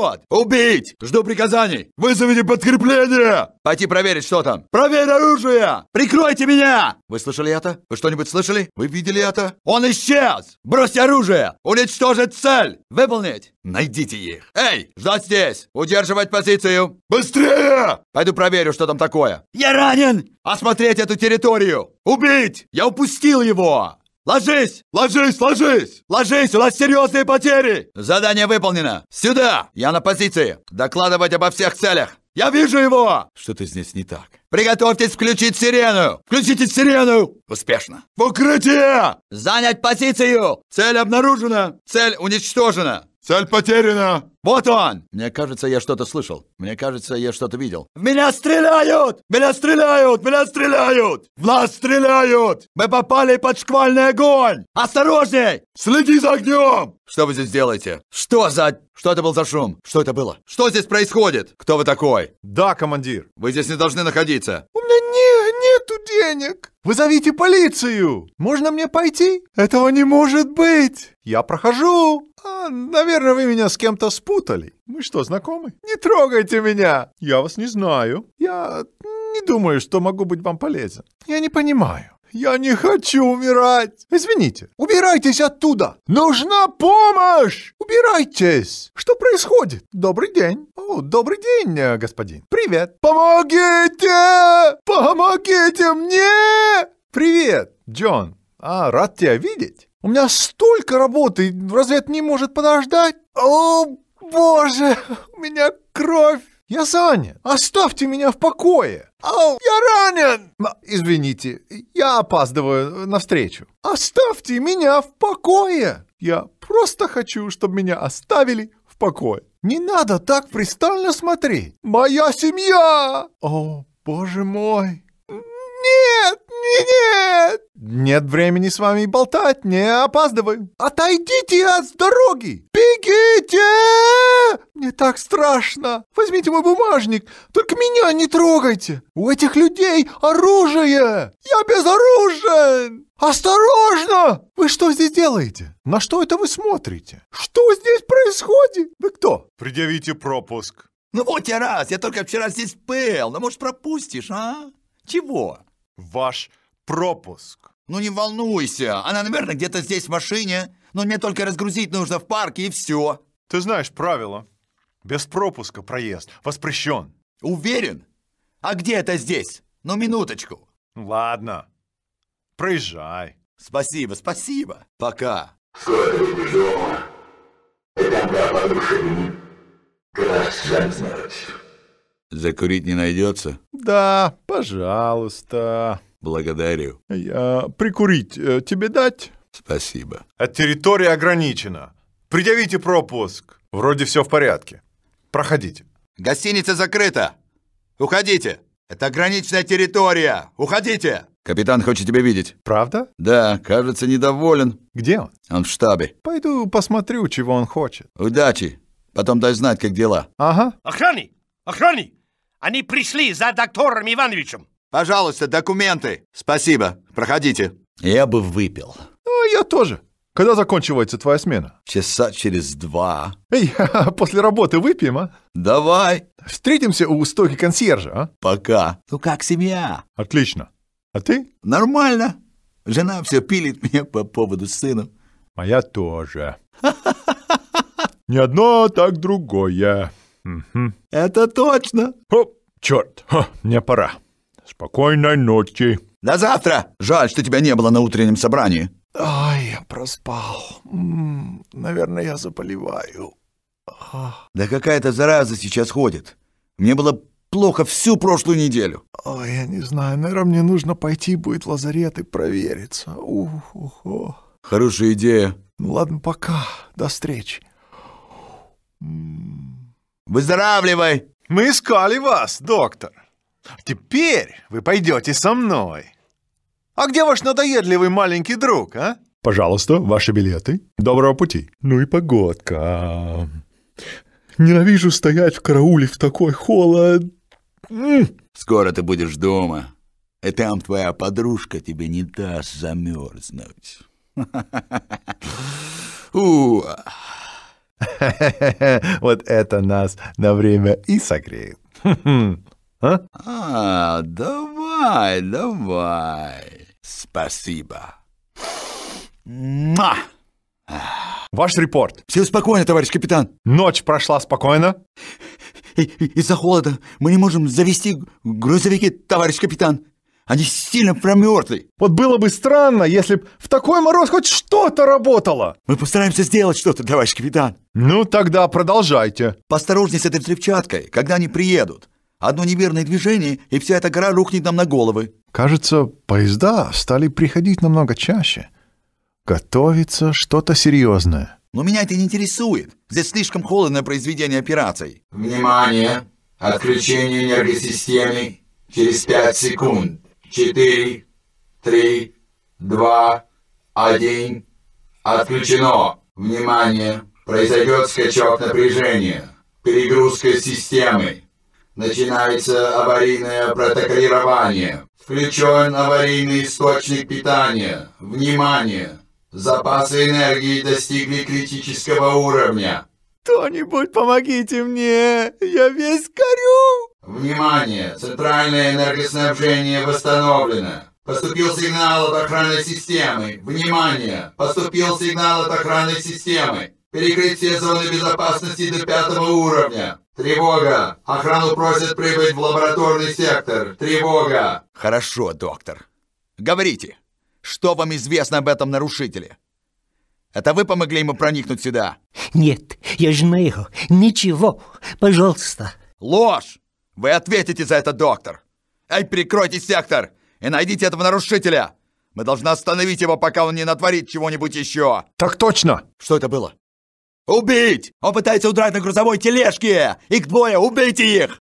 Вперед! Убить! Жду приказаний! Вызовите подкрепление! Пойти проверить, что там! Проверь оружие! Прикройте меня! Вы слышали это? Вы что-нибудь слышали? Вы видели это? Он исчез! Брось оружие! Уничтожить цель! Выполнить! Найдите их! Эй! Ждать здесь! Удерживать позицию! Быстрее! Пойду проверю, что там такое! Я ранен! Осмотреть эту территорию! Убить! Я упустил его! «Ложись! Ложись! Ложись! Ложись! У нас серьезные потери!» «Задание выполнено! Сюда! Я на позиции! Докладывать обо всех целях!» «Я вижу его!» «Что-то здесь не так!» «Приготовьтесь включить сирену!» «Включите сирену!» «Успешно!» «В укрытие!» «Занять позицию!» «Цель обнаружена!» «Цель уничтожена!» «Цель потеряна!» «Вот он!» «Мне кажется, я что-то слышал. Мне кажется, я что-то видел». «В меня стреляют! Меня стреляют! Меня стреляют! В нас стреляют! Мы попали под шквальный огонь! Осторожней! Следи за огнем!» «Что вы здесь делаете?» «Что за...» «Что это был за шум? Что это было? Что здесь происходит? Кто вы такой?» «Да, командир». «Вы здесь не должны находиться». «У меня не, нету денег». Вызовите полицию! Можно мне пойти? Этого не может быть! Я прохожу! А, наверное, вы меня с кем-то спутали. Мы что, знакомы? Не трогайте меня! Я вас не знаю. Я не думаю, что могу быть вам полезен. Я не понимаю. «Я не хочу умирать!» «Извините, убирайтесь оттуда!» «Нужна помощь!» «Убирайтесь!» «Что происходит?» «Добрый день!» «О, добрый день, э, господин!» «Привет!» «Помогите! Помогите мне!» «Привет, Джон! А, рад тебя видеть!» «У меня столько работы! Разве это не может подождать?» «О, боже! У меня кровь я занят. Оставьте меня в покое. Ау, я ранен. Извините, я опаздываю на встречу. Оставьте меня в покое. Я просто хочу, чтобы меня оставили в покое. Не надо так пристально смотреть. Моя семья! О, боже мой! «Нет, нет! Нет времени с вами болтать, не опаздываю! Отойдите от дороги! Бегите! Мне так страшно! Возьмите мой бумажник, только меня не трогайте! У этих людей оружие! Я безоружен!» «Осторожно! Вы что здесь делаете? На что это вы смотрите? Что здесь происходит? Вы кто?» «Предъявите пропуск». «Ну вот я раз, я только вчера здесь был, ну может пропустишь, а? Чего?» ваш пропуск. Ну не волнуйся, она, наверное, где-то здесь в машине. Но мне только разгрузить нужно в парке и все. Ты знаешь правила. Без пропуска проезд воспрещен. Уверен? А где это здесь? Ну минуточку. Ладно. Проезжай. Спасибо, спасибо. Пока. Сотни дома. Этапа разрушений. Красавец. Закурить не найдется? Да, пожалуйста. Благодарю. Я прикурить э, тебе дать? Спасибо. От территории ограничена. Предъявите пропуск. Вроде все в порядке. Проходите. Гостиница закрыта. Уходите. Это ограниченная территория. Уходите. Капитан хочет тебя видеть. Правда? Да, кажется, недоволен. Где он? Он в штабе. Пойду посмотрю, чего он хочет. Удачи. Потом дай знать, как дела. Ага. Охрани! Охрани! Они пришли за доктором Ивановичем. Пожалуйста, документы. Спасибо. Проходите. Я бы выпил. Ну, я тоже. Когда заканчивается твоя смена? Часа через два. Эй, после работы выпьем, а? Давай. Встретимся у стойки консьержа, а? Пока. Ну как семья? Отлично. А ты? Нормально. Жена все пилит меня по поводу сына. Моя тоже. Не одно, так другое. Угу. Это точно. Оп, черт, Ха, мне пора. Спокойной ночи. До завтра. Жаль, что тебя не было на утреннем собрании. Ай, я проспал. М -м, наверное, я заболеваю. А. Да какая-то зараза сейчас ходит. Мне было плохо всю прошлую неделю. Ой, а, я не знаю, наверное, мне нужно пойти будет в лазарет и провериться. Ух, ух, ух. Хорошая идея. Ну ладно, пока. До встречи. М Выздоравливай!» «Мы искали вас, доктор. Теперь вы пойдете со мной. А где ваш надоедливый маленький друг, а?» «Пожалуйста, ваши билеты. Доброго пути». «Ну и погодка. Ненавижу стоять в карауле в такой холод. Скоро ты будешь дома, и там твоя подружка тебе не даст замерзнуть. Уа! Вот это нас на время и согреет. А? а, давай, давай. Спасибо. Муа! Ваш репорт. Все спокойно, товарищ капитан. Ночь прошла спокойно. Из-за холода мы не можем завести грузовики, товарищ капитан. Они сильно промерзли. Вот было бы странно, если б в такой мороз хоть что-то работало. Мы постараемся сделать что-то, товарищ капитан. Ну, тогда продолжайте. Поосторожней с этой взрывчаткой, когда они приедут. Одно неверное движение, и вся эта гора рухнет нам на головы. Кажется, поезда стали приходить намного чаще. Готовится что-то серьезное. Но меня это не интересует. Здесь слишком холодное произведение операций. Внимание! Отключение энергосистемы через 5 секунд. 4, 3, 2, 1. Отключено. Внимание! Произойдет скачок напряжения. Перегрузка системы. Начинается аварийное протоколирование. Включен аварийный источник питания. Внимание! Запасы энергии достигли критического уровня. Кто-нибудь помогите мне! Я весь горю! Внимание! Центральное энергоснабжение восстановлено. Поступил сигнал от охранной системы. Внимание! Поступил сигнал от охранной системы. Перекрыть все зоны безопасности до пятого уровня. Тревога! Охрану просят прибыть в лабораторный сектор. Тревога! Хорошо, доктор. Говорите, что вам известно об этом нарушителе? Это вы помогли ему проникнуть сюда? Нет, я знаю. Ничего. Пожалуйста. Ложь! Вы ответите за это, доктор! Эй, прикройте сектор! И найдите этого нарушителя! Мы должны остановить его, пока он не натворит чего-нибудь еще!» «Так точно!» «Что это было?» «Убить! Он пытается удрать на грузовой тележке! Их двое! Убейте их!»